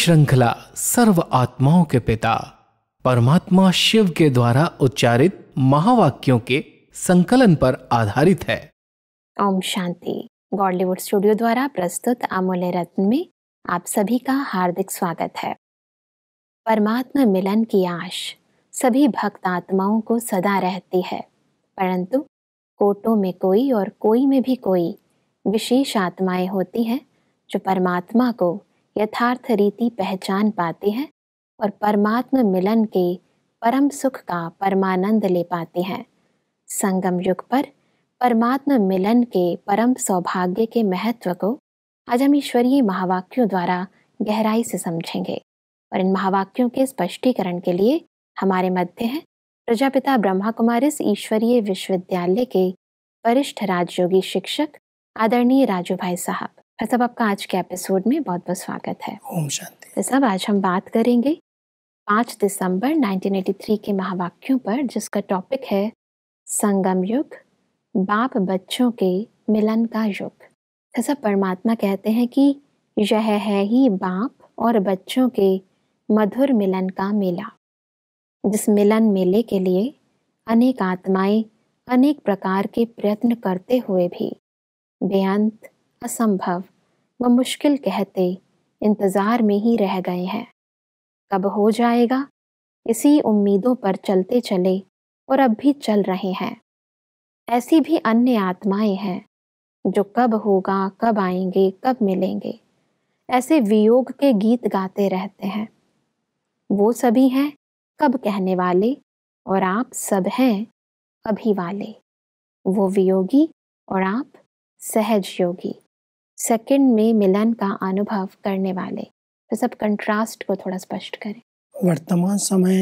श्रृंखला सर्व आत्माओं के पिता परमात्मा शिव के द्वारा उच्चारित महावाक्यों के संकलन पर आधारित है ओम शांति गॉडलीवुड स्टूडियो द्वारा प्रस्तुत अमूल्य रत्न में आप सभी का हार्दिक स्वागत है परमात्मा मिलन की आश सभी भक्त आत्माओं को सदा रहती है परंतु कोटों में कोई और कोई में भी कोई विशेष आत्माएं होती हैं जो परमात्मा को यथार्थ रीति पहचान पाते हैं और परमात्म मिलन के परम सुख का परमानंद ले पाते हैं संगम युग पर परमात्म मिलन के परम सौभाग्य के महत्व को आज हम ईश्वरीय महावाक्यों द्वारा गहराई से समझेंगे और इन महावाक्यों के स्पष्टीकरण के लिए हमारे मध्य हैं प्रजापिता ब्रह्मा कुमार इस ईश्वरीय विश्वविद्यालय के वरिष्ठ राजयोगी शिक्षक आदरणीय राजू भाई साहब सब आपका आज के एपिसोड में बहुत बहुत स्वागत है ओम शांति तो सब आज हम बात करेंगे पाँच दिसंबर 1983 के महावाक्यों पर जिसका टॉपिक है संगम युग बाप बच्चों के मिलन का युग ऐसा तो परमात्मा कहते हैं कि यह है ही बाप और बच्चों के मधुर मिलन का मेला जिस मिलन मेले के लिए अनेक आत्माएं अनेक प्रकार के प्रयत्न करते हुए भी बेअंत असंभव व मुश्किल कहते इंतज़ार में ही रह गए हैं कब हो जाएगा इसी उम्मीदों पर चलते चले और अब भी चल रहे हैं ऐसी भी अन्य आत्माएं हैं जो कब होगा कब आएंगे कब मिलेंगे ऐसे वियोग के गीत गाते रहते हैं वो सभी हैं कब कहने वाले और आप सब हैं अभी वाले वो वियोगी और आप सहज योगी सेकंड में मिलन का अनुभव करने वाले तो सब कंट्रास्ट को थोड़ा स्पष्ट करें वर्तमान समय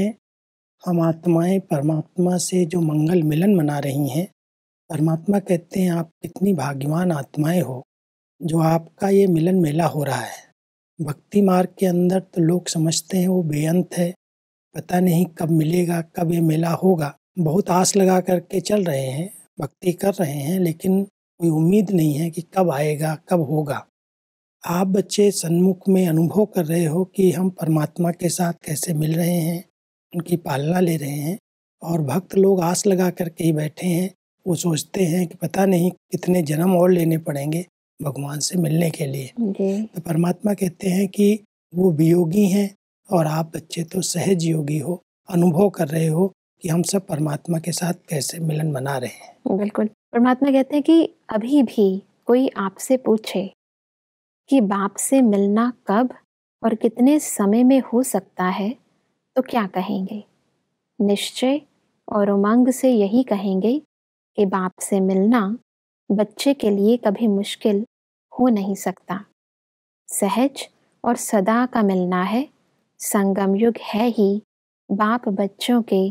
हम आत्माएं परमात्मा से जो मंगल मिलन मना रही हैं परमात्मा कहते हैं आप कितनी भाग्यवान आत्माएं हो जो आपका ये मिलन मेला हो रहा है भक्ति मार्ग के अंदर तो लोग समझते हैं वो बेअंत है पता नहीं कब मिलेगा कब ये मेला होगा बहुत आस लगा करके चल रहे हैं भक्ति कर रहे हैं लेकिन कोई उम्मीद नहीं है कि कब आएगा कब होगा आप बच्चे सन्मुख में अनुभव कर रहे हो कि हम परमात्मा के साथ कैसे मिल रहे हैं उनकी पालना ले रहे हैं और भक्त लोग आस लगा करके ही बैठे हैं वो सोचते हैं कि पता नहीं कितने जन्म और लेने पड़ेंगे भगवान से मिलने के लिए तो परमात्मा कहते हैं कि वो वियोगी हैं और आप बच्चे तो सहज योगी हो अनुभव कर रहे हो कि हम सब परमात्मा के साथ कैसे मिलन बना रहे हैं बिल्कुल परमात्मा कहते हैं कि अभी भी कोई आपसे पूछे कि बाप से मिलना कब और कितने समय में हो सकता है तो क्या कहेंगे निश्चय और उमंग से यही कहेंगे कि बाप से मिलना बच्चे के लिए कभी मुश्किल हो नहीं सकता सहज और सदा का मिलना है संगम युग है ही बाप बच्चों के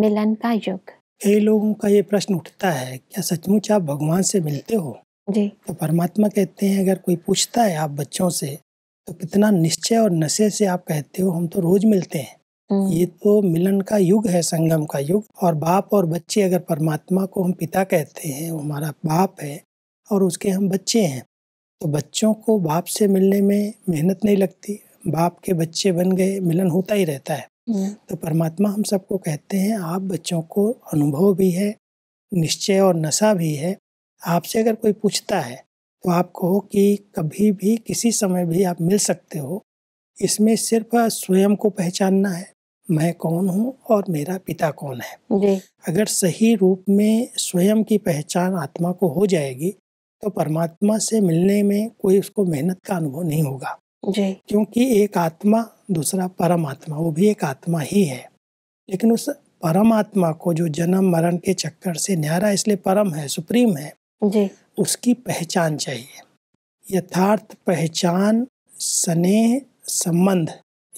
मिलन का युग कई लोगों का ये प्रश्न उठता है क्या सचमुच आप भगवान से मिलते हो जी तो परमात्मा कहते हैं अगर कोई पूछता है आप बच्चों से तो कितना निश्चय और नशे से आप कहते हो हम तो रोज मिलते हैं हम्म। ये तो मिलन का युग है संगम का युग और बाप और बच्चे अगर परमात्मा को हम पिता कहते हैं वो हमारा बाप है और उसके हम बच्चे हैं तो बच्चों को बाप से मिलने में मेहनत नहीं लगती बाप के बच्चे बन गए मिलन होता ही रहता है तो परमात्मा हम सबको कहते हैं आप बच्चों को अनुभव भी है निश्चय और नशा भी है आपसे अगर कोई पूछता है तो आप कहो कि कभी भी किसी समय भी आप मिल सकते हो इसमें सिर्फ स्वयं को पहचानना है मैं कौन हूँ और मेरा पिता कौन है अगर सही रूप में स्वयं की पहचान आत्मा को हो जाएगी तो परमात्मा से मिलने में कोई उसको मेहनत का अनुभव नहीं होगा जी क्योंकि एक आत्मा दूसरा परमात्मा वो भी एक आत्मा ही है लेकिन उस परमात्मा को जो जन्म मरण के चक्कर से न्यारा इसलिए परम है सुप्रीम है जी उसकी पहचान चाहिए यथार्थ पहचान स्नेह संबंध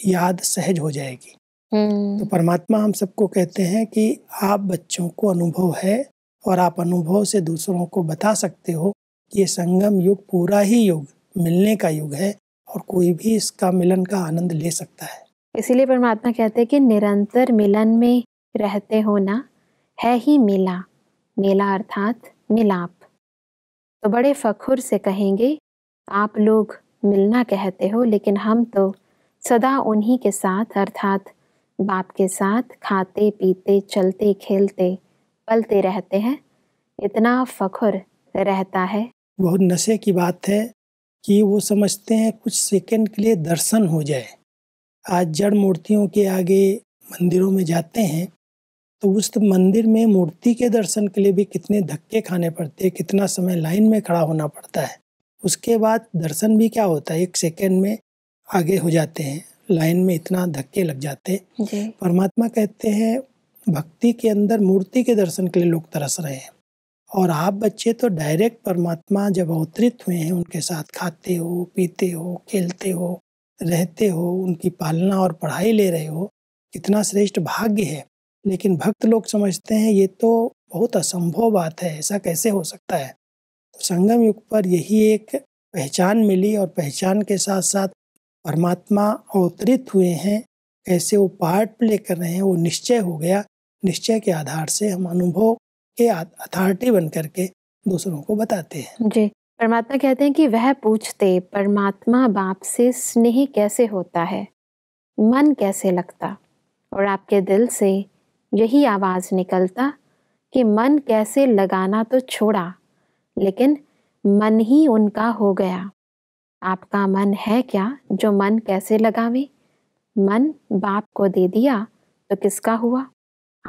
याद सहज हो जाएगी हम्म। तो परमात्मा हम सबको कहते हैं कि आप बच्चों को अनुभव है और आप अनुभव से दूसरों को बता सकते हो कि ये संगम युग पूरा ही युग मिलने का युग है और कोई भी इसका मिलन का आनंद ले सकता है इसीलिए परमात्मा कहते हैं कि निरंतर मिलन में रहते होना है ही मेला मेला अर्थात मिलाप तो बड़े फखुर से कहेंगे आप लोग मिलना कहते हो लेकिन हम तो सदा उन्हीं के साथ अर्थात बाप के साथ खाते पीते चलते खेलते पलते रहते हैं इतना फखुर रहता है बहुत नशे की बात है कि वो समझते हैं कुछ सेकंड के लिए दर्शन हो जाए आज जड़ मूर्तियों के आगे मंदिरों में जाते हैं तो उस तो मंदिर में मूर्ति के दर्शन के लिए भी कितने धक्के खाने पड़ते हैं कितना समय लाइन में खड़ा होना पड़ता है उसके बाद दर्शन भी क्या होता है एक सेकेंड में आगे हो जाते हैं लाइन में इतना धक्के लग जाते परमात्मा कहते हैं भक्ति के अंदर मूर्ति के दर्शन के लिए लोग तरस रहे हैं और आप बच्चे तो डायरेक्ट परमात्मा जब अवतरित हुए हैं उनके साथ खाते हो पीते हो खेलते हो रहते हो उनकी पालना और पढ़ाई ले रहे हो कितना श्रेष्ठ भाग्य है लेकिन भक्त लोग समझते हैं ये तो बहुत असंभव बात है ऐसा कैसे हो सकता है तो संगम युग पर यही एक पहचान मिली और पहचान के साथ साथ परमात्मा अवतरित हुए हैं कैसे वो पार्ट प्ले कर रहे हैं वो निश्चय हो गया निश्चय के आधार से हम अनुभव के अथॉरिटी बन करके दूसरों को बताते हैं जी परमात्मा कहते हैं कि वह पूछते परमात्मा बाप से स्नेह कैसे होता है मन कैसे लगता और आपके दिल से यही आवाज़ निकलता कि मन कैसे लगाना तो छोड़ा लेकिन मन ही उनका हो गया आपका मन है क्या जो मन कैसे लगावे मन बाप को दे दिया तो किसका हुआ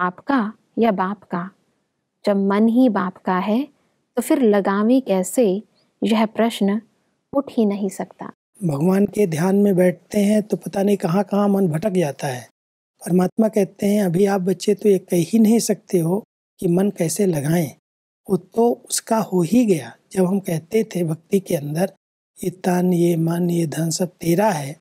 आपका या बाप का जब मन ही बाप का है तो फिर लगावे कैसे यह प्रश्न उठ ही नहीं सकता भगवान के ध्यान में बैठते हैं तो पता नहीं कहाँ कहाँ मन भटक जाता है परमात्मा कहते हैं अभी आप बच्चे तो ये कह ही नहीं सकते हो कि मन कैसे लगाएं वो तो उसका हो ही गया जब हम कहते थे भक्ति के अंदर ये तन ये मन ये धन सब तेरा है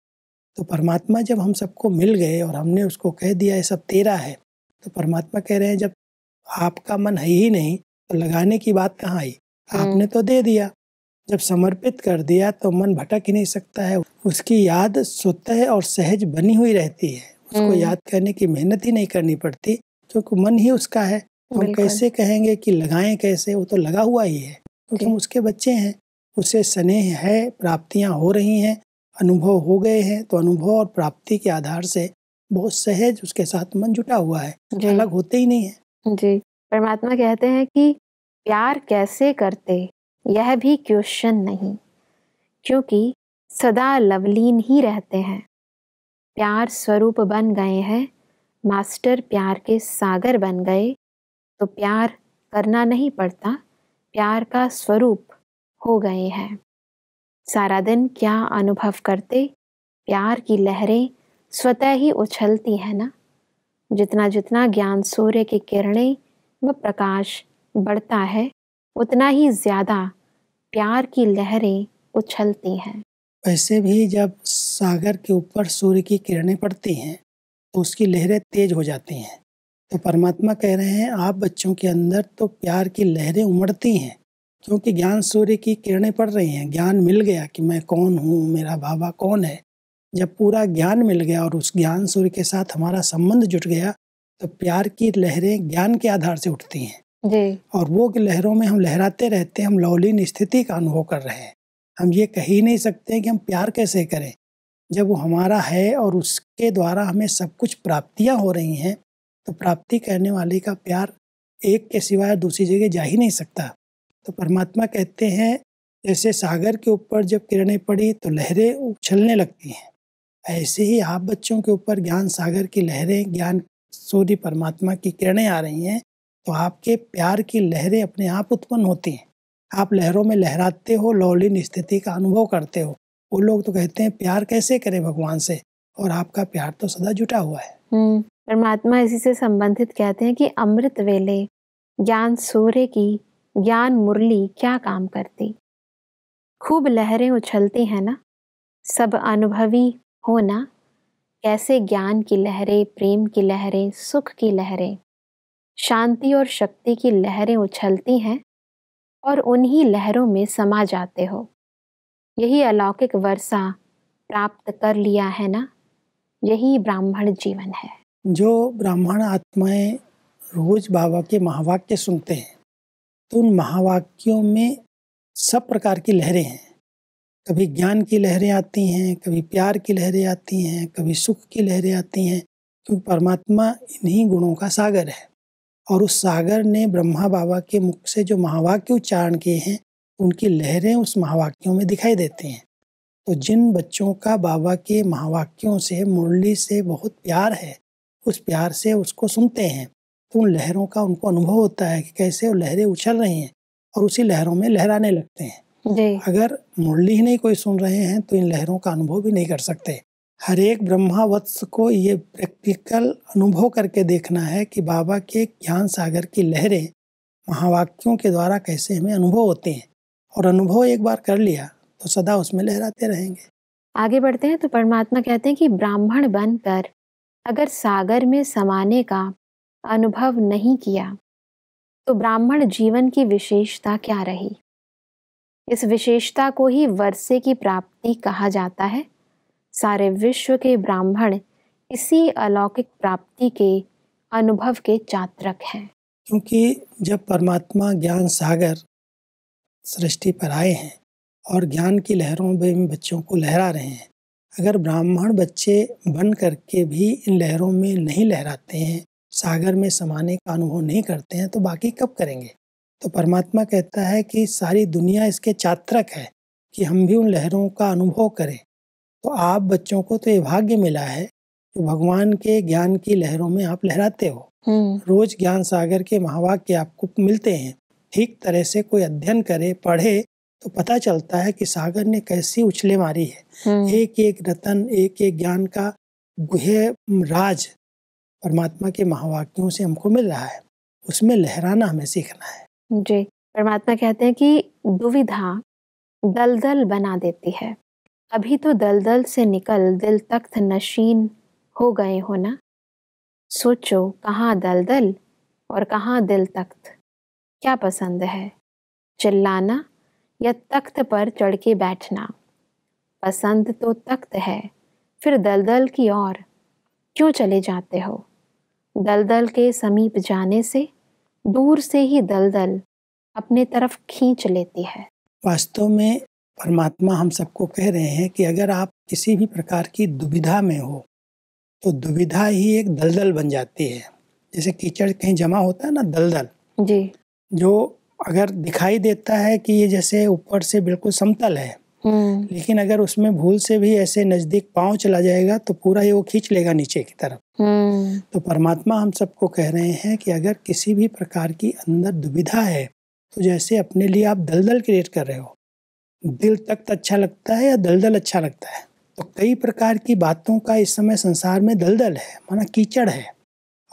तो परमात्मा जब हम सबको मिल गए और हमने उसको कह दिया ये सब तेरा है तो परमात्मा कह रहे हैं जब आपका मन है ही नहीं तो लगाने की बात कहाँ आई हम्म। आपने तो दे दिया जब समर्पित कर दिया तो मन भटक ही नहीं सकता है उसकी याद स्वतः और सहज बनी हुई रहती है उसको हम्म। याद करने की मेहनत ही नहीं करनी पड़ती क्योंकि मन ही उसका है हम कैसे कहेंगे कि लगाएं कैसे वो तो लगा हुआ ही है क्योंकि हम उसके बच्चे हैं उसे स्नेह है प्राप्तियां हो रही हैं अनुभव हो गए हैं तो अनुभव और प्राप्ति के आधार से बहुत सहज उसके साथ मन जुटा हुआ है अलग होते ही नहीं है जी, परमात्मा कहते हैं कि प्यार कैसे करते यह भी क्वेश्चन नहीं क्योंकि सदा लवलीन ही रहते हैं प्यार स्वरूप बन गए हैं मास्टर प्यार के सागर बन गए तो प्यार करना नहीं पड़ता प्यार का स्वरूप हो गए हैं सारा दिन क्या अनुभव करते प्यार की लहरें स्वतः ही उछलती है ना जितना जितना ज्ञान सूर्य की किरणें व प्रकाश बढ़ता है उतना ही ज़्यादा प्यार की लहरें उछलती हैं वैसे भी जब सागर के ऊपर सूर्य की किरणें पड़ती हैं तो उसकी लहरें तेज हो जाती हैं तो परमात्मा कह रहे हैं आप बच्चों के अंदर तो प्यार की लहरें उमड़ती हैं क्योंकि ज्ञान सूर्य की किरणें पड़ रही हैं ज्ञान मिल गया कि मैं कौन हूँ मेरा बाबा कौन है जब पूरा ज्ञान मिल गया और उस ज्ञान सूर्य के साथ हमारा संबंध जुट गया तो प्यार की लहरें ज्ञान के आधार से उठती हैं जी और वो लहरों में हम लहराते रहते हैं हम लौलीन स्थिति का अनुभव कर रहे हैं हम ये कह ही नहीं सकते कि हम प्यार कैसे करें जब वो हमारा है और उसके द्वारा हमें सब कुछ प्राप्तियाँ हो रही हैं तो प्राप्ति करने वाले का प्यार एक के सिवाय दूसरी जगह जा ही नहीं सकता तो परमात्मा कहते हैं जैसे सागर के ऊपर जब किरणें पड़ी तो लहरें उछलने लगती हैं ऐसे ही आप बच्चों के ऊपर ज्ञान सागर की लहरें ज्ञान सूर्य परमात्मा की किरणें आ रही हैं तो आपके प्यार की लहरें अपने आप उत्पन्न होती हैं आप लहरों में लहराते हो लौलिन स्थिति का अनुभव करते हो वो लोग तो कहते हैं प्यार कैसे करें भगवान से और आपका प्यार तो सदा जुटा हुआ है हम्म, परमात्मा इसी से संबंधित कहते हैं कि अमृत वेले ज्ञान सूर्य की ज्ञान मुरली क्या काम करती खूब लहरें उछलती हैं ना सब अनुभवी होना कैसे ज्ञान की लहरें प्रेम की लहरें सुख की लहरें शांति और शक्ति की लहरें उछलती हैं और उन्हीं लहरों में समा जाते हो यही अलौकिक वर्षा प्राप्त कर लिया है ना यही ब्राह्मण जीवन है जो ब्राह्मण आत्माएं रोज बाबा के महावाक्य सुनते हैं तो उन महावाक्यों में सब प्रकार की लहरें हैं कभी ज्ञान की लहरें आती हैं कभी प्यार की लहरें आती हैं कभी सुख की लहरें आती हैं क्योंकि तो परमात्मा इन्हीं गुणों का सागर है और उस सागर ने ब्रह्मा बाबा के मुख से जो महावाक्य उच्चारण किए हैं उनकी लहरें उस महावाक्यों में दिखाई देती हैं तो जिन बच्चों का बाबा के महावाक्यों से मुरली से बहुत प्यार है उस प्यार से उसको सुनते हैं तो उन लहरों का उनको अनुभव होता है कि कैसे वो लहरें उछल रही हैं और उसी लहरों में लहराने लगते हैं अगर मुरली ही नहीं कोई सुन रहे हैं तो इन लहरों का अनुभव भी नहीं कर सकते हर एक ब्रह्मावत्स को ये प्रैक्टिकल अनुभव करके देखना है कि बाबा के ज्ञान सागर की लहरें महावाक्यों के द्वारा कैसे हमें अनुभव होते हैं और अनुभव एक बार कर लिया तो सदा उसमें लहराते रहेंगे आगे बढ़ते हैं तो परमात्मा कहते हैं कि ब्राह्मण बनकर अगर सागर में समाने का अनुभव नहीं किया तो ब्राह्मण जीवन की विशेषता क्या रही इस विशेषता को ही वर्षे की प्राप्ति कहा जाता है सारे विश्व के ब्राह्मण इसी अलौकिक प्राप्ति के अनुभव के चात्रक हैं क्योंकि जब परमात्मा ज्ञान सागर सृष्टि पर आए हैं और ज्ञान की लहरों में बच्चों को लहरा रहे हैं अगर ब्राह्मण बच्चे बन करके भी इन लहरों में नहीं लहराते हैं सागर में समाने का अनुभव नहीं करते हैं तो बाकी कब करेंगे तो परमात्मा कहता है कि सारी दुनिया इसके चात्रक है कि हम भी उन लहरों का अनुभव करें तो आप बच्चों को तो ये भाग्य मिला है कि भगवान के ज्ञान की लहरों में आप लहराते हो हम्म। रोज ज्ञान सागर के महावाक्य आपको मिलते हैं ठीक तरह से कोई अध्ययन करे पढ़े तो पता चलता है कि सागर ने कैसी उछले मारी है हम्म। एक एक रतन एक एक ज्ञान का गुहे राज परमात्मा के महावाक्यों से हमको मिल रहा है उसमें लहराना हमें सीखना है जी परमात्मा कहते हैं कि दुविधा दलदल बना देती है अभी तो दलदल से निकल दिल तख्त नशीन हो गए हो ना सोचो कहाँ दलदल और कहाँ दिल तख्त क्या पसंद है चिल्लाना या तख्त पर चढ़ के बैठना पसंद तो तख्त है फिर दलदल की ओर क्यों चले जाते हो दलदल के समीप जाने से दूर से ही दलदल अपने तरफ खींच लेती है वास्तव में परमात्मा हम सबको कह रहे हैं कि अगर आप किसी भी प्रकार की दुविधा में हो तो दुविधा ही एक दलदल बन जाती है जैसे कीचड़ कहीं जमा होता है ना दलदल जी जो अगर दिखाई देता है कि ये जैसे ऊपर से बिल्कुल समतल है हम्म। लेकिन अगर उसमें भूल से भी ऐसे नज़दीक पाँव चला जाएगा तो पूरा ये वो खींच लेगा नीचे की तरफ हम्म। तो परमात्मा हम सबको कह रहे हैं कि अगर किसी भी प्रकार की अंदर दुविधा है तो जैसे अपने लिए आप दलदल क्रिएट कर रहे हो दिल तख्त अच्छा लगता है या दलदल अच्छा लगता है तो कई प्रकार की बातों का इस समय संसार में दलदल है माना कीचड़ है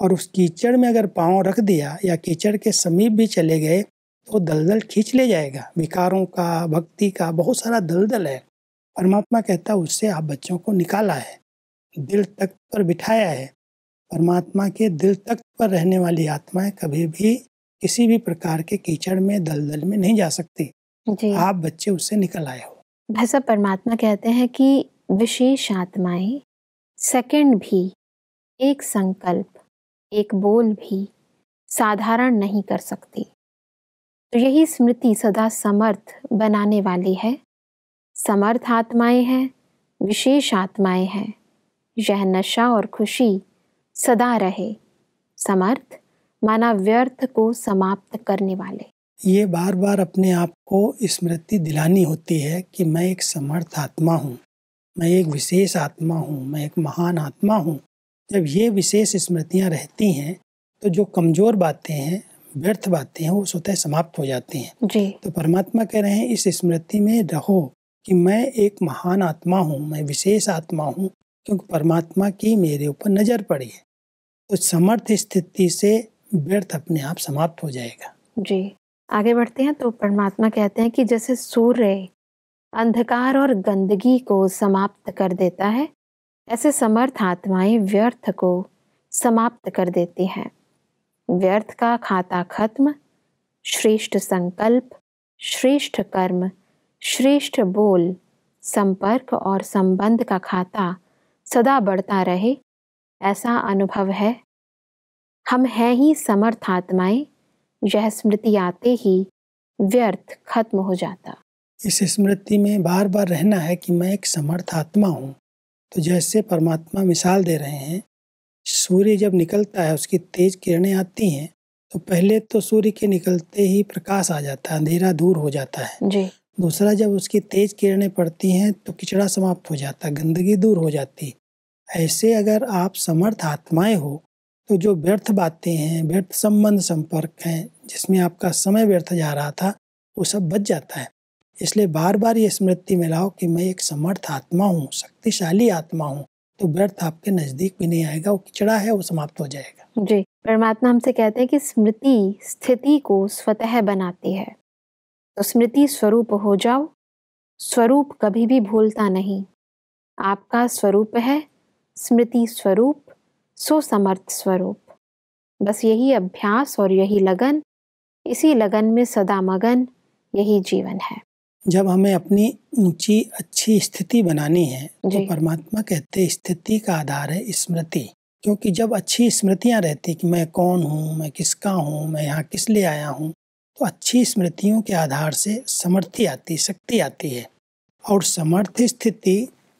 और उस कीचड़ में अगर पाँव रख दिया या कीचड़ के समीप भी चले गए तो दलदल खींच ले जाएगा विकारों का भक्ति का बहुत सारा दलदल है परमात्मा कहता है उससे आप बच्चों को निकाला है दिल तक पर बिठाया है परमात्मा के दिल तक पर रहने वाली आत्माएं कभी भी किसी भी प्रकार के कीचड़ में दलदल में नहीं जा सकती जी। आप बच्चे उससे निकल आए हो भाई साहब परमात्मा कहते हैं कि विशेष आत्माएं सेकंड भी एक संकल्प एक बोल भी साधारण नहीं कर सकती तो यही स्मृति सदा समर्थ बनाने वाली है समर्थ आत्माएं हैं विशेष आत्माएं हैं यह नशा और खुशी सदा रहे समर्थ माना व्यर्थ को समाप्त करने वाले ये बार बार अपने आप को स्मृति दिलानी होती है कि मैं एक समर्थ आत्मा हूँ मैं एक विशेष आत्मा हूँ मैं एक महान आत्मा हूँ जब ये विशेष स्मृतियाँ रहती हैं तो जो कमज़ोर बातें हैं व्यर्थ बातें हैं वो स्वतः समाप्त हो जाती हैं जी तो परमात्मा कह रहे हैं इस स्मृति में रहो कि मैं एक महान आत्मा हूँ मैं विशेष आत्मा हूँ क्योंकि परमात्मा की मेरे ऊपर नज़र पड़ी है तो समर्थ स्थिति से व्यर्थ अपने आप समाप्त हो जाएगा जी आगे बढ़ते हैं तो परमात्मा कहते हैं कि जैसे सूर्य अंधकार और गंदगी को समाप्त कर देता है ऐसे समर्थ आत्माएं व्यर्थ को समाप्त कर देती हैं व्यर्थ का खाता खत्म श्रेष्ठ संकल्प श्रेष्ठ कर्म श्रेष्ठ बोल संपर्क और संबंध का खाता सदा बढ़ता रहे ऐसा अनुभव है हम हैं ही समर्थ आत्माएं यह स्मृति आते ही व्यर्थ खत्म हो जाता इस स्मृति में बार बार रहना है कि मैं एक समर्थ आत्मा हूँ तो जैसे परमात्मा मिसाल दे रहे हैं सूर्य जब निकलता है उसकी तेज किरणें आती हैं तो पहले तो सूर्य के निकलते ही प्रकाश आ जाता है अंधेरा दूर हो जाता है जी दूसरा जब उसकी तेज किरणें पड़ती हैं तो किचड़ा समाप्त हो जाता है गंदगी दूर हो जाती ऐसे अगर आप समर्थ आत्माएं हो तो जो व्यर्थ बातें हैं व्यर्थ संबंध संपर्क हैं जिसमें आपका समय व्यर्थ जा रहा था वो सब बच जाता है इसलिए बार बार ये स्मृति में लाओ कि मैं एक समर्थ आत्मा हूँ शक्तिशाली आत्मा हूँ तो व्यर्थ आपके नज़दीक भी नहीं आएगा वो किचड़ा है वो समाप्त हो जाएगा जी परमात्मा हमसे कहते हैं कि स्मृति स्थिति को स्वतः बनाती है तो स्मृति स्वरूप हो जाओ स्वरूप कभी भी भूलता नहीं आपका स्वरूप है स्मृति स्वरूप सो समर्थ स्वरूप बस यही अभ्यास और यही लगन इसी लगन में सदा मगन यही जीवन है जब हमें अपनी ऊंची अच्छी स्थिति बनानी है तो परमात्मा कहते हैं स्थिति का आधार है स्मृति क्योंकि जब अच्छी स्मृतियाँ रहती कि मैं कौन हूँ मैं किसका हूँ मैं यहाँ किस लिए आया हूँ तो अच्छी स्मृतियों के आधार से समर्थि आती शक्ति आती है और समर्थ स्थिति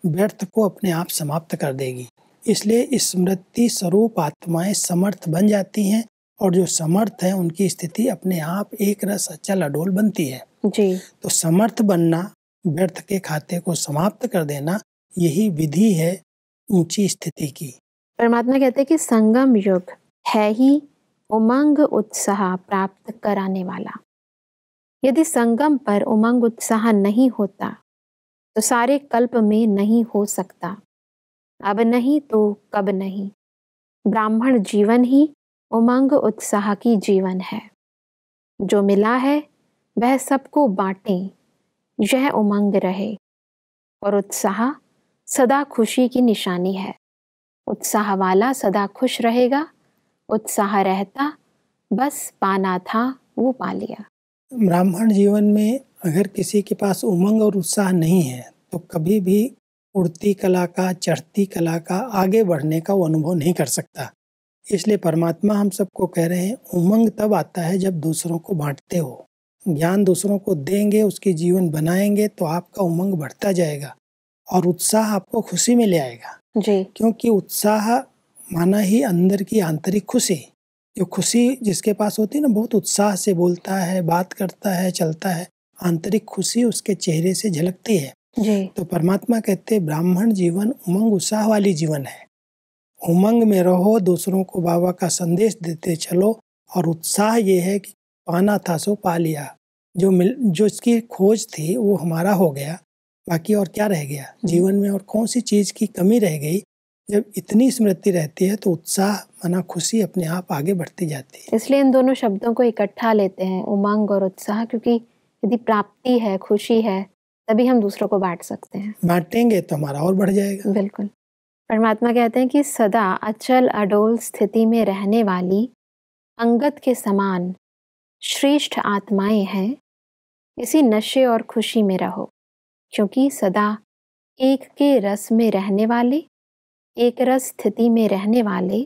व्यर्थ को अपने आप समाप्त कर देगी इसलिए स्मृति स्वरूप आत्माएं समर्थ बन जाती हैं और जो समर्थ हैं उनकी स्थिति अपने आप एक रस अचल अडोल बनती है जी तो समर्थ बनना व्यर्थ के खाते को समाप्त कर देना यही विधि है ऊंची स्थिति की परमात्मा कहते हैं कि संगम युग है ही उमंग उत्साह प्राप्त कराने वाला यदि संगम पर उमंग उत्साह नहीं होता तो सारे कल्प में नहीं हो सकता अब नहीं तो कब नहीं ब्राह्मण जीवन ही उमंग उत्साह की जीवन है जो मिला है वह सबको बांटें यह उमंग रहे और उत्साह सदा खुशी की निशानी है उत्साह वाला सदा खुश रहेगा उत्साह रहता बस पाना था वो पा लिया ब्राह्मण जीवन में अगर किसी के पास उमंग और उत्साह नहीं है तो कभी भी उड़ती कला का चढ़ती कला का आगे बढ़ने का वो अनुभव नहीं कर सकता इसलिए परमात्मा हम सबको कह रहे हैं उमंग तब आता है जब दूसरों को बांटते हो ज्ञान दूसरों को देंगे उसके जीवन बनाएंगे तो आपका उमंग बढ़ता जाएगा और उत्साह आपको खुशी में ले आएगा जी क्योंकि उत्साह माना ही अंदर की आंतरिक खुशी जो खुशी जिसके पास होती है ना बहुत उत्साह से बोलता है बात करता है चलता है आंतरिक खुशी उसके चेहरे से झलकती है जी तो परमात्मा कहते ब्राह्मण जीवन उमंग उत्साह वाली जीवन है उमंग में रहो दूसरों को बाबा का संदेश देते चलो और उत्साह ये है कि पाना था सो पा लिया जो मिल जो इसकी खोज थी वो हमारा हो गया बाकी और क्या रह गया हम्म। जीवन में और कौन सी चीज़ की कमी रह गई जब इतनी स्मृति रहती है तो उत्साह मना खुशी अपने आप आगे बढ़ती जाती है इसलिए इन दोनों शब्दों को इकट्ठा लेते हैं उमंग और उत्साह क्योंकि यदि प्राप्ति है खुशी है तभी हम दूसरों को बांट सकते हैं बांटेंगे तो हमारा और बढ़ जाएगा बिल्कुल परमात्मा कहते हैं कि सदा अचल अडोल स्थिति में रहने वाली अंगत के समान श्रेष्ठ आत्माएं हैं इसी नशे और खुशी में रहो क्योंकि सदा एक के रस में रहने वाले एक रस स्थिति में रहने वाले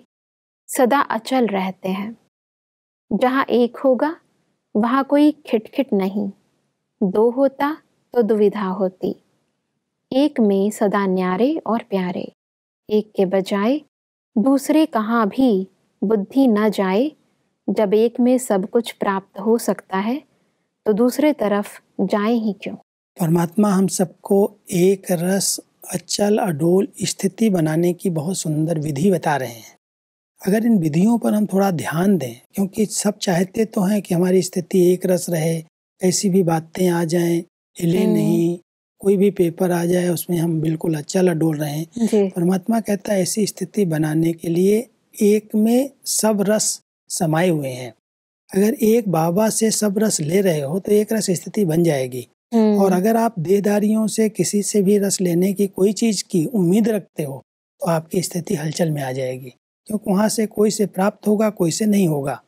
सदा अचल रहते हैं जहाँ एक होगा वहाँ कोई खिटखिट नहीं दो होता तो दुविधा होती एक में सदा न्यारे और प्यारे एक के बजाय दूसरे कहाँ भी बुद्धि न जाए जब एक में सब कुछ प्राप्त हो सकता है तो दूसरे तरफ जाए ही क्यों परमात्मा हम सबको एक रस अचल अडोल स्थिति बनाने की बहुत सुंदर विधि बता रहे हैं अगर इन विधियों पर हम थोड़ा ध्यान दें क्योंकि सब चाहते तो हैं कि हमारी स्थिति एक रस रहे ऐसी भी बातें आ जाएं हिले हम्म। नहीं कोई भी पेपर आ जाए उसमें हम बिल्कुल अचल अडोल रहे परमात्मा कहता है ऐसी स्थिति बनाने के लिए एक में सब रस समाये हुए हैं अगर एक बाबा से सब रस ले रहे हो तो एक रस स्थिति बन जाएगी और हम्म। अगर आप देदारियों से किसी से भी रस लेने की कोई चीज़ की उम्मीद रखते हो तो आपकी स्थिति हलचल में आ जाएगी क्योंकि वहां से कोई से प्राप्त होगा कोई से नहीं होगा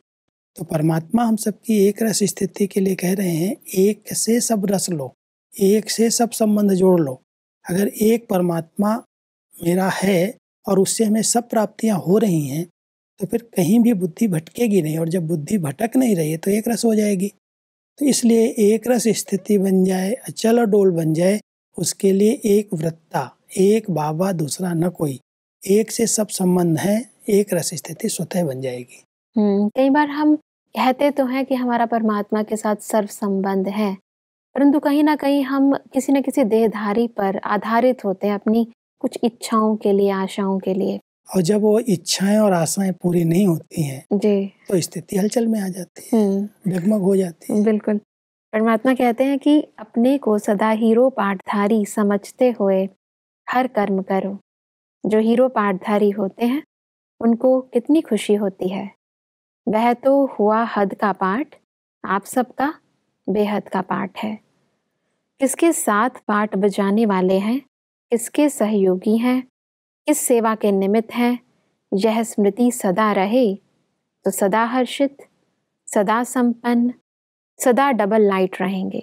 तो परमात्मा हम सबकी एक रस स्थिति के लिए कह रहे हैं एक से सब रस लो एक से सब संबंध जोड़ लो अगर एक परमात्मा मेरा है और उससे हमें सब प्राप्तियाँ हो रही हैं तो फिर कहीं भी बुद्धि भटकेगी नहीं और जब बुद्धि भटक नहीं रही है तो एक रस हो जाएगी तो इसलिए एक रस स्थिति बन जाए अचल और डोल बन जाए उसके लिए एक वृत्ता एक बाबा दूसरा न कोई एक से सब संबंध है एक रस स्थिति स्वतः बन जाएगी हम्म, कई बार हम कहते तो हैं कि हमारा परमात्मा के साथ सर्व संबंध है परंतु कहीं ना कहीं हम किसी न किसी देहधारी पर आधारित होते हैं अपनी कुछ इच्छाओं के लिए आशाओं के लिए और जब वो इच्छाएं और आशाएं पूरी नहीं होती हैं जी तो स्थिति हलचल में आ जाती है हम्म। डगमग हो जाती है बिल्कुल परमात्मा कहते हैं कि अपने को सदा हीरो पाठधारी समझते हुए हर कर्म करो जो हीरो पाठधारी होते हैं उनको कितनी खुशी होती है वह तो हुआ हद का पाठ आप सबका बेहद का पाठ है किसके साथ पाठ बजाने वाले हैं किसके सहयोगी हैं इस सेवा के निमित्त है यह स्मृति सदा रहे तो सदा हर्षित सदा संपन्न सदा डबल लाइट रहेंगे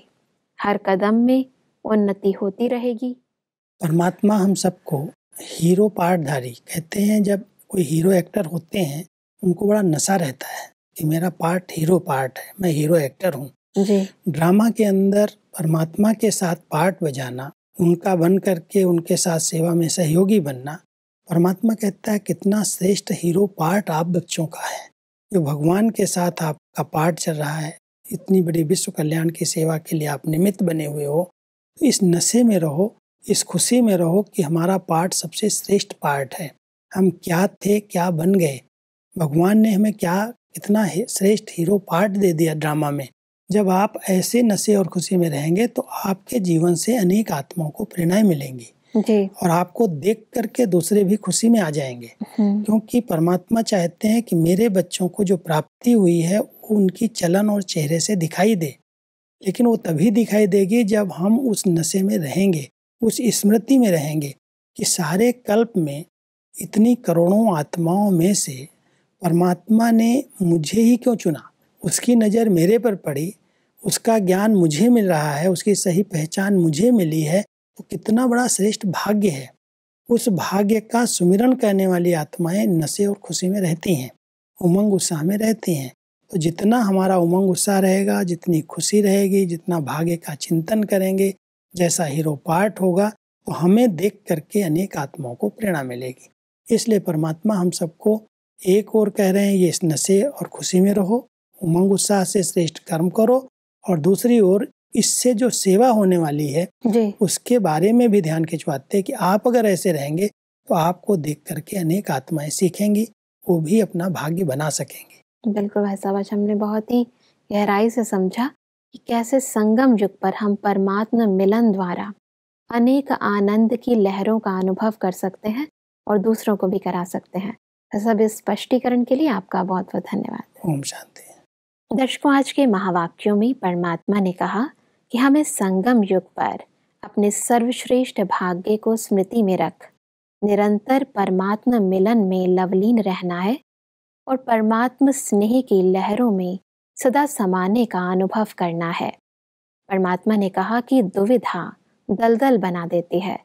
हर कदम में उन्नति होती रहेगी परमात्मा हम सबको हीरो पार्टधारी कहते हैं जब कोई हीरो एक्टर होते हैं उनको बड़ा नशा रहता है कि मेरा पार्ट हीरो पार्ट है मैं हीरो एक्टर हूँ ड्रामा के अंदर परमात्मा के साथ पार्ट बजाना उनका बन करके उनके साथ सेवा में सहयोगी बनना परमात्मा कहता है कितना श्रेष्ठ हीरो पार्ट आप बच्चों का है जो भगवान के साथ आपका पार्ट चल रहा है इतनी बड़ी विश्व कल्याण की सेवा के लिए आप निमित्त बने हुए हो तो इस नशे में रहो इस खुशी में रहो कि हमारा पार्ट सबसे श्रेष्ठ पार्ट है हम क्या थे क्या बन गए भगवान ने हमें क्या कितना श्रेष्ठ हीरो पार्ट दे दिया ड्रामा में जब आप ऐसे नशे और खुशी में रहेंगे तो आपके जीवन से अनेक आत्माओं को प्रेरणाएं मिलेंगी जी और आपको देख करके दूसरे भी खुशी में आ जाएंगे हम्म। क्योंकि परमात्मा चाहते हैं कि मेरे बच्चों को जो प्राप्ति हुई है वो उनकी चलन और चेहरे से दिखाई दे लेकिन वो तभी दिखाई देगी जब हम उस नशे में रहेंगे उस स्मृति में रहेंगे कि सारे कल्प में इतनी करोड़ों आत्माओं में से परमात्मा ने मुझे ही क्यों चुना उसकी नज़र मेरे पर पड़ी उसका ज्ञान मुझे मिल रहा है उसकी सही पहचान मुझे मिली है वो कितना बड़ा श्रेष्ठ भाग्य है उस भाग्य का सुमिरन करने वाली आत्माएं नशे और खुशी में रहती हैं उमंग उत्साह में रहती हैं तो जितना हमारा उमंग उत्साह रहेगा जितनी खुशी रहेगी जितना भाग्य का चिंतन करेंगे जैसा हीरो पार्ट होगा तो हमें देख करके अनेक आत्माओं को प्रेरणा मिलेगी इसलिए परमात्मा हम सबको एक और कह रहे हैं ये इस नशे और खुशी में रहो उमंग उत्साह से श्रेष्ठ कर्म करो और दूसरी ओर इससे जो सेवा होने वाली है जी। उसके बारे में भी ध्यान खिंचवाते हैं कि आप अगर ऐसे रहेंगे तो आपको देख करके अनेक आत्माएं सीखेंगी वो भी अपना भाग्य बना सकेंगी बिल्कुल भाई साहब आज हमने बहुत ही गहराई से समझा कि कैसे संगम युग पर हम परमात्मा मिलन द्वारा अनेक आनंद की लहरों का अनुभव कर सकते हैं और दूसरों को भी करा सकते हैं सब इस स्पष्टीकरण के लिए आपका बहुत बहुत धन्यवाद ओम शांति दर्शकों आज के महावाक्यों में परमात्मा ने कहा कि हमें संगम युग पर अपने सर्वश्रेष्ठ भाग्य को स्मृति में रख निरंतर परमात्मा मिलन में लवलीन रहना है और परमात्म स्नेह की लहरों में सदा समाने का अनुभव करना है परमात्मा ने कहा कि दुविधा दलदल बना देती है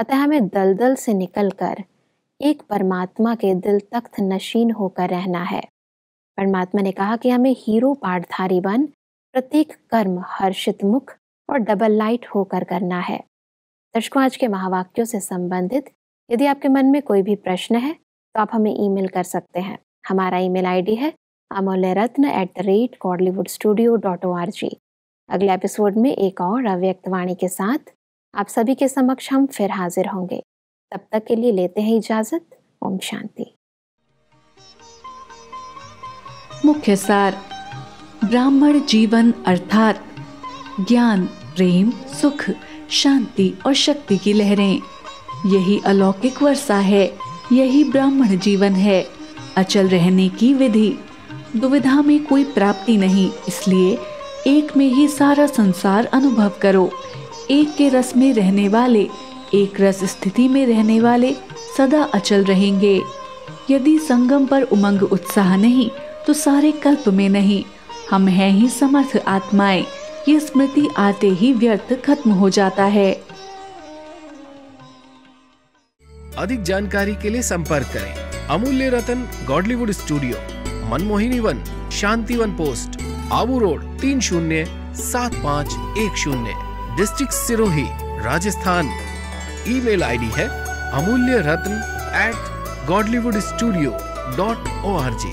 अतः हमें दलदल से निकलकर एक परमात्मा के दिल तख्त नशीन होकर रहना है परमात्मा ने कहा कि हमें हीरो पाठधारी बन प्रत्येक कर्म हर्षित मुख और डबल लाइट होकर करना है दर्शकों आज के महावाक्यों से संबंधित यदि आपके मन में कोई भी प्रश्न है तो आप हमें ईमेल कर सकते हैं हमारा ईमेल आईडी है Amulya Ratna at the rate Godlywood studio dot O R G अगले एपिसोड में एक और अव्यक्तवाणी के साथ आप सभी के समक्ष हम फिर हाजिर होंगे तब तक के लिए लेते हैं इजाजत ओम शांति मुख्य सार ब्राह्मण जीवन अर्थात ज्ञान प्रेम सुख शांति और शक्ति की लहरें यही अलौकिक वर्षा है यही ब्राह्मण जीवन है अचल रहने की विधि दुविधा में कोई प्राप्ति नहीं इसलिए एक में ही सारा संसार अनुभव करो एक के रस में रहने वाले एक रस स्थिति में रहने वाले सदा अचल रहेंगे यदि संगम पर उमंग उत्साह नहीं तो सारे कल्प में नहीं हम हैं ही समर्थ आत्माएं ये स्मृति आते ही व्यर्थ खत्म हो जाता है अधिक जानकारी के लिए संपर्क करें Amulya Ratan Godlywood studio Manmohini Van Shanti Van post Abu Road तीन शून्य सात पाँच एक शून्य district Sirohi Rajasthan email ID है Amulya Ratna at Godlywood studio dot O R ji